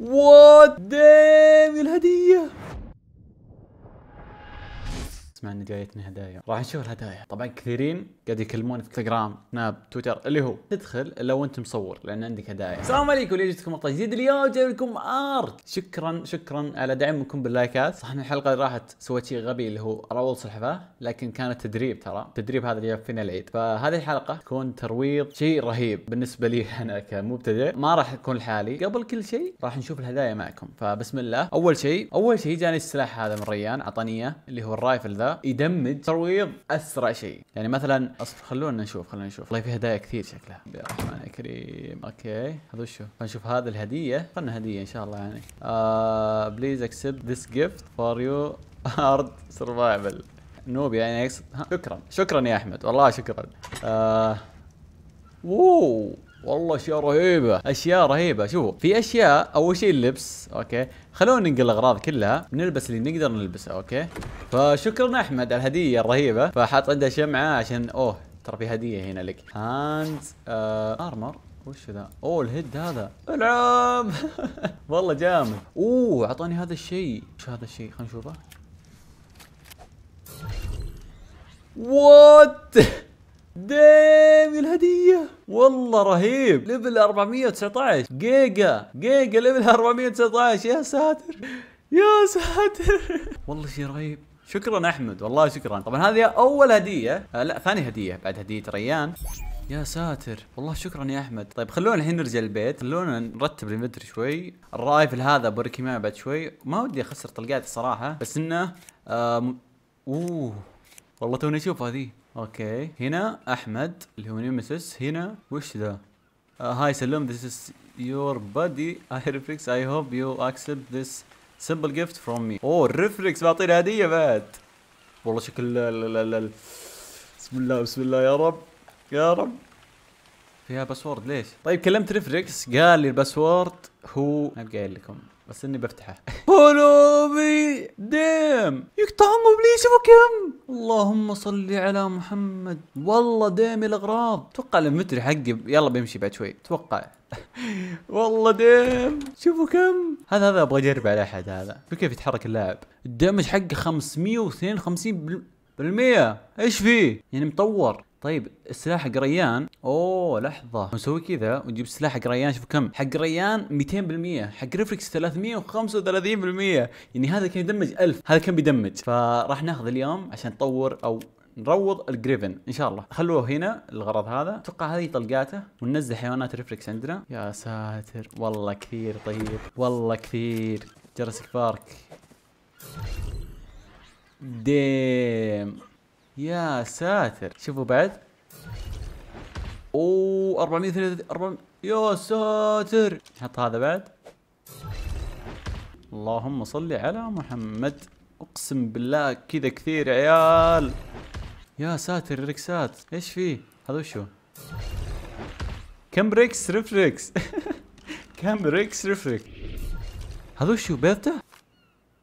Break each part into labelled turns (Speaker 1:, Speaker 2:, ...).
Speaker 1: What the? اسمع ان جايتنا هدايا راح نشوف الهدايا طبعا كثيرين قاعد يكلمون انستغرام سناب تويتر اللي هو تدخل الا وانت مصور لان عندك هدايا السلام عليكم اللي جبتكم مقطع جديد اليوم جايب لكم ارك شكرا شكرا على دعمكم باللايكات صح ان الحلقه اللي راحت سويت شيء غبي اللي هو اروض سلحفاه لكن كانت تدريب ترى تدريب هذا اللي جاب فينا العيد فهذه الحلقه تكون ترويض شيء رهيب بالنسبه لي انا كمبتدئ ما راح اكون لحالي قبل كل شيء راح نشوف الهدايا معكم فبسم الله اول شيء اول شيء جاني السلاح هذا من ريان عطاني اللي هو الرايفل ذا يدمج ترويض اسرع شيء يعني مثلا اصبر خلونا نشوف خلونا نشوف والله في هدايا كثير شكلها يا الرحمن الكريم اوكي هذا شو نشوف هذه الهديه خلنا هديه ان شاء الله يعني بليز اكسبت ذس جيفت فور يو هارد سرفايفل نوب يعني يقصد شكرا شكرا يا احمد والله شكرا آه واو والله اشياء رهيبه اشياء رهيبه شوفوا في اشياء اول شيء اللبس اوكي خلونا ننقل الاغراض كلها نلبس اللي نقدر نلبسه اوكي فشكرا احمد على الهديه الرهيبه فحاط عنده شمعه عشان اوه ترى في هديه هنا لك هاند آه ارمر وش ذا؟ اوه الهيد هذا
Speaker 2: العب
Speaker 1: والله جامد اوه اعطاني هذا الشيء وش هذا الشيء خلينا نشوفه وات ديم الهدية والله رهيب ليفل 419 جيجا جيجا ليفل 419 يا ساتر يا ساتر والله شيء رهيب شكرا احمد والله شكرا طبعا هذه اول هديه آه لا ثاني هديه بعد هديه ريان يا ساتر والله شكرا يا احمد طيب خلونا الحين نرجع البيت خلونا نرتب الانفنتوري شوي الرايفل هذا بركي بعد شوي ما ودي اخسر طلقات الصراحه بس انه آم... اوه والله توني اشوف هذه اوكي هنا احمد اللي هو نيمسيس هنا وش ذا آه، هاي سلم ذيس از يور بادي اي ريفكس اي هوب يو اكسبت ذيس سمبل جيفت فروم مي اوه الريفلكس بعطينا هديه بعد والله شكل لا لا لا لا بسم الله بسم الله يا رب يا رب فيها باسورد ليش؟ طيب كلمت ريفلكس قال لي الباسورد هو ما بقايل لكم بس اني بفتحه بولو صاحبي ديم يقطعهم ابليس شوفوا كم اللهم صل على محمد والله ديم الاغراض اتوقع المتر حقي يلا بيمشي بعد شوي اتوقع والله ديم شوفوا كم هذا هذا ابغى اجرب على احد هذا شوف كيف يتحرك اللاعب الدمج حقه 552 بالمية ايش فيه يعني مطور طيب السلاح حق ريان اوه لحظه نسوي كذا ونجيب سلاح حق ريان شوف كم حق ريان 200% حق ريفلكس 335% يعني هذا كان يدمج 1000 هذا كان بيدمج فراح ناخذ اليوم عشان نطور او نروض الجريفن ان شاء الله خلوه هنا الغرض هذا اتوقع هذه طلقاته وننزل حيوانات ريفلكس عندنا يا ساتر والله كثير طيب والله كثير جرسك بارك ديم يا ساتر شوفوا بعد اوه 433 يا ساتر نحط هذا بعد اللهم صل على محمد اقسم بالله كذا كثير يا عيال يا ساتر ريكسات ايش فيه هذا وشو كم ريكس ريفريكس كم ريكس ريفريكس هذا وشو بيضته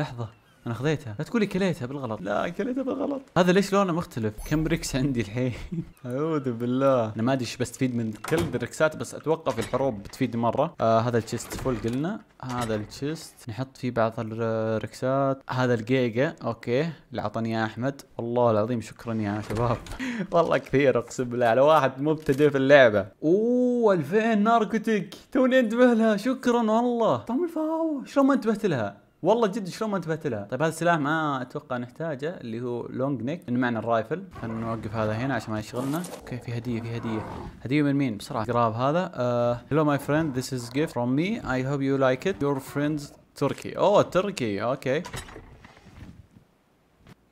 Speaker 1: لحظه انا خذيتها لا تقولي كليتها بالغلط لا كليتها بالغلط هذا ليش لونه مختلف كم ريكس عندي الحين اعوذ بالله انا ما ادري ايش بستفيد من كل الريكسات بس اتوقع في الحروب بتفيد مره آه هذا التشيست فول قلنا هذا التشيست نحط فيه بعض الريكسات هذا الجيجا اوكي اللي عطاني يا احمد والله العظيم شكرا يا شباب والله كثير اقسم بالله على واحد مبتدئ في اللعبه اوه 2000 ناركوتيك توني انتبه لها شكرا والله طعم الفاو شلون ما انتبهت لها والله جد شلون ما انتبهت لها طيب هذا السلاح ما اتوقع نحتاجه اللي هو لونج نيك انه معنا الرايفل خلينا نوقف هذا هنا عشان ما يشغلنا اوكي في هديه في هديه هديه من مين بسرعه جراب هذا هلو ماي فريند ذيس از جيفت فروم مي اي هوب يو لايك ات يور فريندز تركي اوه تركي اوكي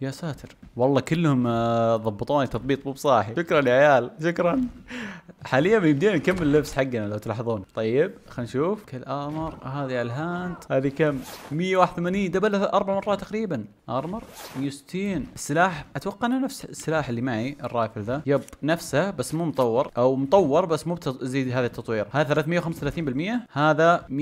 Speaker 1: يا ساتر والله كلهم آه، ضبطوني تضبيط مو بصاحي شكرا يا عيال شكرا حاليا بيبدينا نكمل اللبس حقنا لو تلاحظون طيب خلينا نشوف كل ارمر هذه على الهاند هذه كم 181 دبل اربع مرات تقريبا ارمر 160 السلاح اتوقع انه نفس السلاح اللي معي الرايفل ذا يب نفسه بس مو مطور او مطور بس مو بتزيد هذا التطوير هذا 335% هذا 123%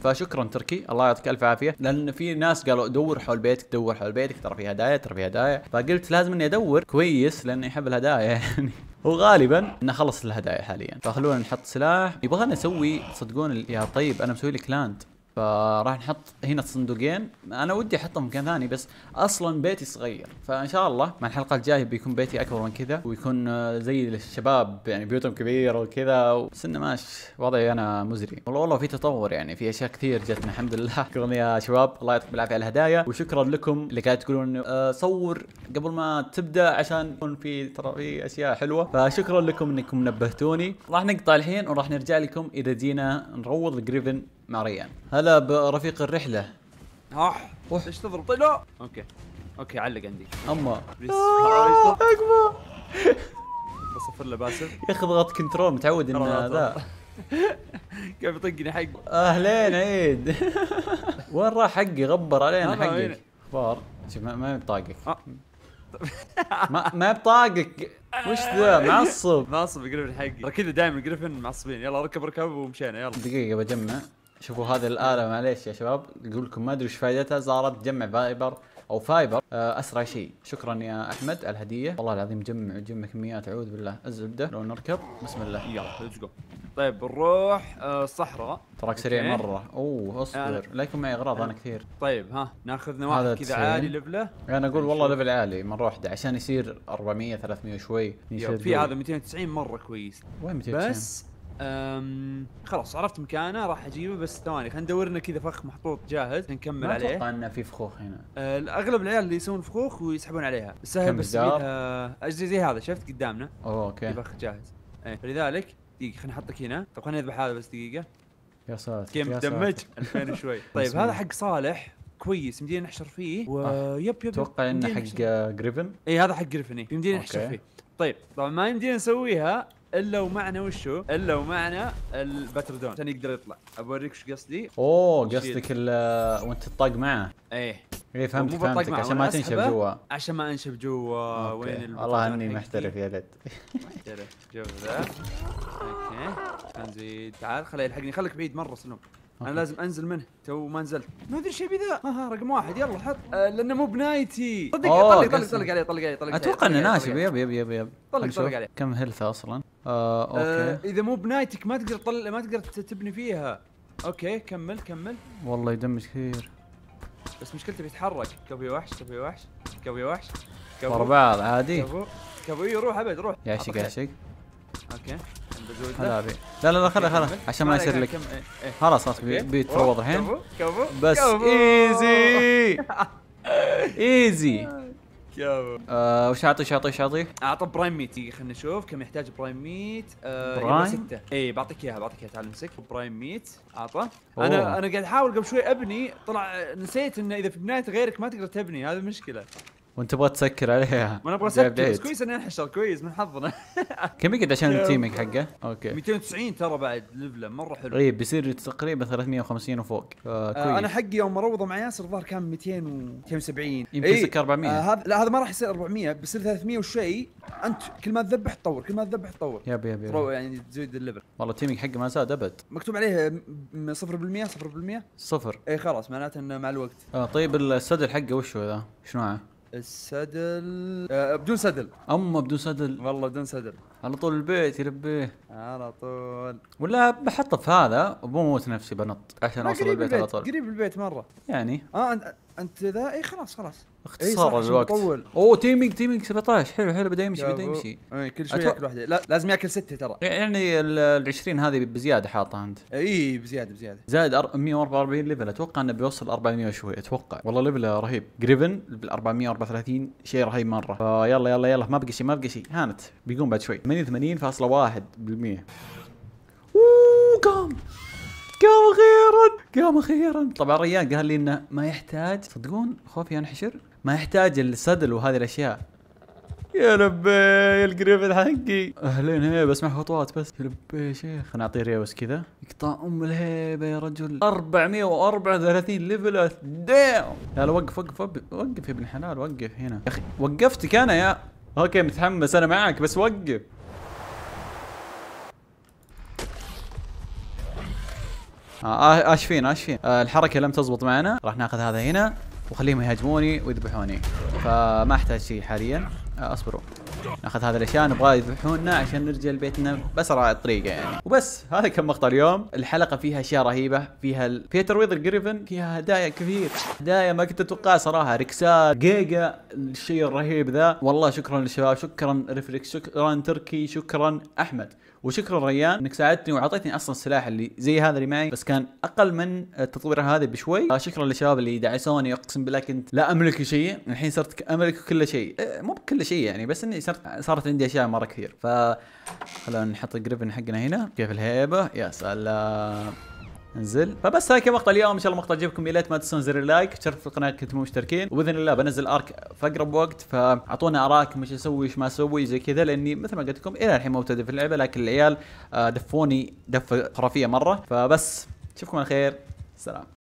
Speaker 1: فشكرا تركي الله يعطيك الف عافيه لان في ناس قالوا دور حول بيتك دور حول بيتك ترى في هدايا ترى في هدايا فقلت لازم اني ادور كويس لاني احب الهدايا يعني وغالبا انه خلص الهدايا حاليا فخلونا نحط سلاح يبغانا نسوي تصدقون يا طيب انا مسوي لك لاند فراح نحط هنا الصندوقين انا ودي احطهم مكان ثاني بس اصلا بيتي صغير فان شاء الله مع الحلقه الجايه بيكون بيتي اكبر من كذا ويكون زي الشباب يعني بيوتهم كبيره وكذا بس انه ماشي وضعي انا مزري والله والله في تطور يعني في اشياء كثير جتنا الحمد لله شكرا يا شباب الله يعطيكم العافيه على الهدايا وشكرا لكم اللي قاعد تقولون انه صور قبل ما تبدا عشان يكون في ترى في اشياء حلوه فشكرا لكم انكم نبهتوني راح نقطع الحين وراح نرجع لكم اذا جينا نروض جريفن مع ريان هلا برفيق الرحله
Speaker 2: اح ايش تضرب لا اوكي اوكي علق عندي اما اقوى آه، بصفر له باسل يا اخي
Speaker 1: اضغط كنترول متعود ان هذا
Speaker 2: كيف يطقني حق
Speaker 1: اهلين عيد وين راح حقي غبر علينا حقك اخبار شوف ما بطاقك آه. ما ما بطاقك وش ذا معصب معصب جريفن حقي كذا دائما جريفن معصبين يلا ركب ركب ومشينا يلا دقيقه بجمع شوفوا هذه الآلة معليش يا شباب يقول لكم ما أدري وش فائدتها صارت تجمع فايبر أو فايبر آه، أسرع شيء شكرا يا أحمد على الهدية والله العظيم جمع جمع كميات أعوذ بالله الزبدة لو نركب بسم الله يلا ليتس جو
Speaker 2: طيب نروح الصحراء آه، تراك سريع مرة أوه أصبر لا يكون معي أغراض أنا كثير طيب ها ناخذ واحد كذا عالي ليفله
Speaker 1: أنا أقول والله ليفل عالي مرة واحدة عشان يصير 400 300 شوي في هذا
Speaker 2: 290 مرة كويس وين 290 بس أم... خلاص عرفت مكانه راح اجيبه بس ثواني خلينا ندور لنا كذا فخ محطوط جاهز نكمل عليه ما اتوقع انه في فخوخ هنا أه اغلب العيال اللي يسوون فخوخ ويسحبون عليها سهل بس فيها أه، زي, زي هذا شفت قدامنا اوه اوكي فخ جاهز ايه فلذلك دقيقه خلينا نحطك هنا طب خلينا نذبح هذا بس دقيقه يا ساتر كيف دمج 2000 شوي طيب هذا حق صالح كويس يمدينا نحشر فيه ويب آه، يب اتوقع انه حق جريفن اي هذا حق جريفن اي يمدينا نحشر فيه طيب طبعا ما يمدينا نسويها الا ومعنا وشو؟ الا ومعنا الباتردون عشان يقدر يطلع ابوريك وش قصدي اوه قصدك
Speaker 1: وانت تطاق معه ايه ايه فهمت فهمتك عشان ما تنشب جوا
Speaker 2: عشان ما انشب جوا وين والله اني محترف يا ولد محترف شوف ذا اوكي خلنا نزيد تعال خليه يلحقني خليك بعيد مره سلم انا لازم انزل منه تو ما نزلت ما ادري ايش ابي ذا ها آه، آه، رقم واحد يلا حط آه لانه مو بنايتي طلق طلق طلق طلق عليه طلق عليه طلق اتوقع انه ناشب يب يب
Speaker 1: يب يب طلق طلق عليه كم هيلثه اصلا؟ آه, آه، اوكي
Speaker 2: آه اذا مو بنايتك ما تقدر تطلع ما تقدر تبني فيها اوكي كمل كمل
Speaker 1: والله يدمج كثير
Speaker 2: بس مشكلته بيتحرك كبي وحش كبي وحش كبي وحش ورا بعض عادي كبو كبو روح ابد روح يعشق يعشق اوكي لا لا لا خلا خلا عشان ما يصير لك إيه، إيه. خلاص خلاص بيتفوض الحين بس ايزي ايزي كفو آه، وش اعطي اعطيه اعطيه؟ اعطى برايم ميت خلينا نشوف كم يحتاج برايم ميت آه، برايم؟ ستة اي بعطيك اياها بعطيك اياها تعال امسك برايم ميت اعطى انا انا قاعد احاول قبل شوي ابني طلع نسيت انه اذا في بنايه غيرك ما تقدر تبني هذه مشكله
Speaker 1: وانت تبغى تسكر عليها ما انا ابغى اسكر بس
Speaker 2: كويس اني انحشر كويس من حظنا كم يقعد عشان التيمينج حقه؟ اوكي 290 ترى بعد ليفله مره حلو طيب
Speaker 1: بيصير تقريبا 350 وفوق آه انا حقي
Speaker 2: يوم روضه مع ياسر الظاهر كان 200 و 270 يمكن يسكر 400 آه هذا لا هذا ما راح يصير 400 بيصير 300 وشيء انت كل ما تذبح تطور كل ما تذبح تطور يب يب يب
Speaker 1: يعني تزيد الليفل والله التيمينج حقه ما زاد ابد
Speaker 2: مكتوب عليه 0% 0% صفر اي خلاص معناته انه مع الوقت اه طيب
Speaker 1: السدل حقه وش هو ذا؟ شنو معه؟
Speaker 2: السدل آه بدون سدل اما بدون سدل والله بدون سدل على طول البيت يربيه على طول
Speaker 1: ولا بحطه في هذا وبموت نفسي بنط عشان اوصل البيت, البيت على طول قريب
Speaker 2: البيت مره يعني اه انت ذا اي خلاص خلاص اختصار الوقت مطول. اوه تيمينج تيمينج 17 حلو حلو بدا يمشي بدا يمشي اي كل شوي ياكل واحده لا لازم ياكل سته ترى
Speaker 1: يعني ال 20 هذه بزياده حاطها انت
Speaker 2: اي بزياده بزياده
Speaker 1: زائد 144 ليفل اتوقع انه بيوصل 400 شوي اتوقع والله ليفله رهيب جريفن بال 434 شيء رهيب مره فيلا آه، يلا يلا ما بقى شيء ما بقى شيء هانت بيقوم بعد شوي 88.1% اوه قام قام أخيرا قام اخيرا طبعا ريان قال لي انه ما يحتاج تصدقون خوفي انحشر ما يحتاج السدل وهذه الاشياء يا لبي القريب حقي اهلين هي بسمع خطوات بس يا لبي يا شيخ انا اعطيه ريوس كذا يقطع ام الهيبه يا رجل 434 ليفل دام لا وقف وقف وقف يا ابن حلال وقف هنا يا اخي وقفتك انا يا اوكي متحمس انا معك بس وقف آه،, آه اشفين اشفين آه الحركه لم تزبط معنا راح ناخذ هذا هنا وخليهم يهاجموني ويذبحوني فما احتاج شيء حاليا آه اصبروا ناخذ هذه الاشياء نبغى يذبحونا عشان نرجع لبيتنا باسرع طريقه يعني وبس هذا كان مقطع اليوم الحلقه فيها اشياء رهيبه فيها بيتر فيها ترويض الجريفن فيها هدايا كثير هدايا ما كنت اتوقعها صراحه ركسات جيجا الشيء الرهيب ذا والله شكرا للشباب شكرا ريفلكس شكرا تركي شكرا احمد وشكرا ريان انك ساعدتني واعطيتني اصلا السلاح اللي زي هذا اللي معي بس كان اقل من التطوير هذا بشوي شكرا للشباب اللي دعسوني اقسم بالله كنت لا املك شيء الحين صرت املك كل شيء مو بكل شيء يعني بس اني صرت ذكرت صارت عندي اشياء مره كثير ف خلونا نحط الجريفن حقنا هنا كيف الهيبه يا سلام انزل فبس هاي مقطع اليوم ان شاء الله مقطع عجبكم يا ليت ما تنسون زر اللايك تشرف القناه كنتم مشتركين وباذن الله بنزل ارك في اقرب وقت فاعطونا ارائكم ايش اسوي ايش ما اسوي زي كذا لاني مثل ما قلت لكم الى الحين مبتدئ في اللعبه لكن العيال آه، دفوني دفه خرافيه مره فبس اشوفكم على خير سلام